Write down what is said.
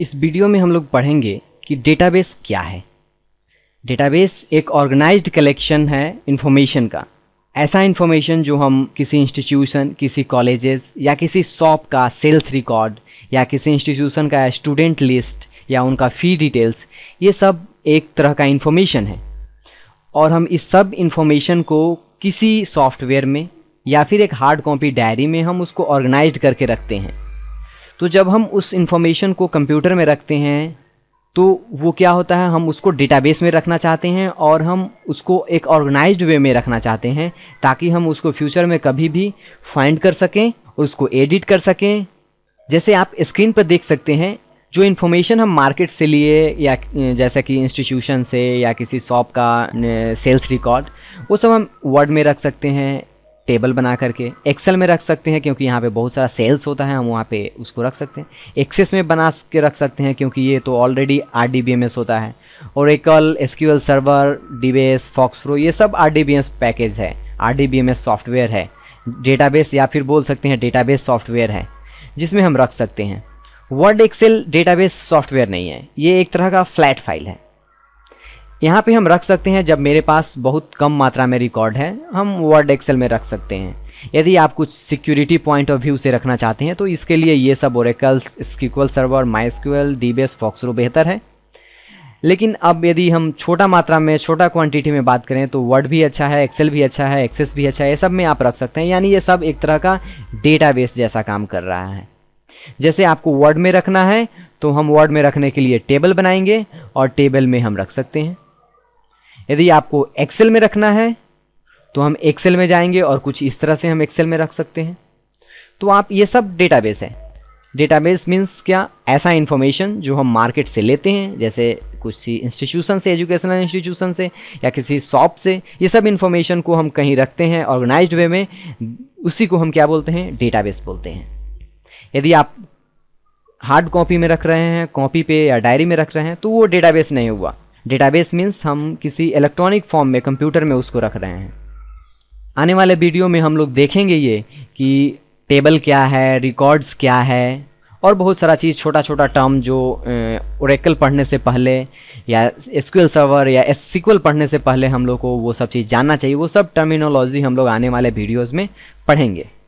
इस वीडियो में हम लोग पढ़ेंगे कि डेटाबेस क्या है डेटाबेस एक ऑर्गेनाइज्ड कलेक्शन है इन्फॉर्मेशन का ऐसा इन्फॉर्मेशन जो हम किसी इंस्टीट्यूशन किसी कॉलेजेस या किसी शॉप का सेल्स रिकॉर्ड या किसी इंस्टीट्यूशन का स्टूडेंट लिस्ट या उनका फ़ी डिटेल्स ये सब एक तरह का इन्फॉर्मेशन है और हम इस सब इन्फॉर्मेशन को किसी सॉफ्टवेयर में या फिर एक हार्ड कॉपी डायरी में हम उसको ऑर्गेनाइज करके रखते हैं तो जब हम उस इंफॉर्मेशन को कंप्यूटर में रखते हैं तो वो क्या होता है हम उसको डेटाबेस में रखना चाहते हैं और हम उसको एक ऑर्गेनाइज्ड वे में रखना चाहते हैं ताकि हम उसको फ्यूचर में कभी भी फाइंड कर सकें उसको एडिट कर सकें जैसे आप स्क्रीन पर देख सकते हैं जो इन्फॉर्मेशन हम मार्केट से लिए या जैसा कि इंस्टीट्यूशन से या किसी शॉप का सेल्स रिकॉर्ड वो सब हम वर्ड में रख सकते हैं टेबल बना करके एक्सेल में रख सकते हैं क्योंकि यहाँ पे बहुत सारा सेल्स होता है हम वहाँ पे उसको रख सकते हैं एक्सेस में बना के रख सकते हैं क्योंकि ये तो ऑलरेडी आर होता है और एकल SQL server D B S FoxPro ये सब आर पैकेज है आर सॉफ्टवेयर है डेटाबेस या फिर बोल सकते हैं डेटाबेस सॉफ्टवेयर है जिसमें हम रख सकते हैं वर्ड एक्सेल डेटाबेस सॉफ्टवेयर नहीं है ये एक तरह का फ्लैट फाइल है यहाँ पे हम रख सकते हैं जब मेरे पास बहुत कम मात्रा में रिकॉर्ड है हम वर्ड एक्सेल में रख सकते हैं यदि आप कुछ सिक्योरिटी पॉइंट ऑफ व्यू से रखना चाहते हैं तो इसके लिए ये सब Oracles SQL server MySQL dBase FoxPro बेहतर है लेकिन अब यदि हम छोटा मात्रा में छोटा क्वांटिटी में बात करें तो वर्ड भी अच्छा है एक्सेल भी अच्छा है एक्सेस भी अच्छा है ये सब में आप रख सकते हैं यानी ये सब एक तरह का डेटा जैसा काम कर रहा है जैसे आपको वर्ड में रखना है तो हम वर्ड में रखने के लिए टेबल बनाएंगे और टेबल में हम रख सकते हैं यदि आपको एक्सेल में रखना है तो हम एक्सेल में जाएंगे और कुछ इस तरह से हम एक्सेल में रख सकते हैं तो आप ये सब डेटाबेस है डेटाबेस मीन्स क्या ऐसा इन्फॉर्मेशन जो हम मार्केट से लेते हैं जैसे कुछ इंस्टीट्यूशन से एजुकेशनल इंस्टीट्यूशन से या किसी शॉप से ये सब इन्फॉर्मेशन को हम कहीं रखते हैं ऑर्गेनाइज वे में उसी को हम क्या बोलते हैं डेटाबेस बोलते हैं यदि आप हार्ड कॉपी में रख रहे हैं कॉपी पे या डायरी में रख रहे हैं तो वो डेटाबेस नहीं हुआ डेटाबेस मीन्स हम किसी इलेक्ट्रॉनिक फॉर्म में कंप्यूटर में उसको रख रहे हैं आने वाले वीडियो में हम लोग देखेंगे ये कि टेबल क्या है रिकॉर्ड्स क्या है और बहुत सारा चीज़ छोटा छोटा टर्म जो ओरेकल पढ़ने से पहले या एसक्यूएल सर्वर या एस सिक्वल पढ़ने से पहले हम लोग को वो सब चीज़ जानना चाहिए वो सब टर्मिनोलॉजी हम लोग आने वाले वीडियोज़ में पढ़ेंगे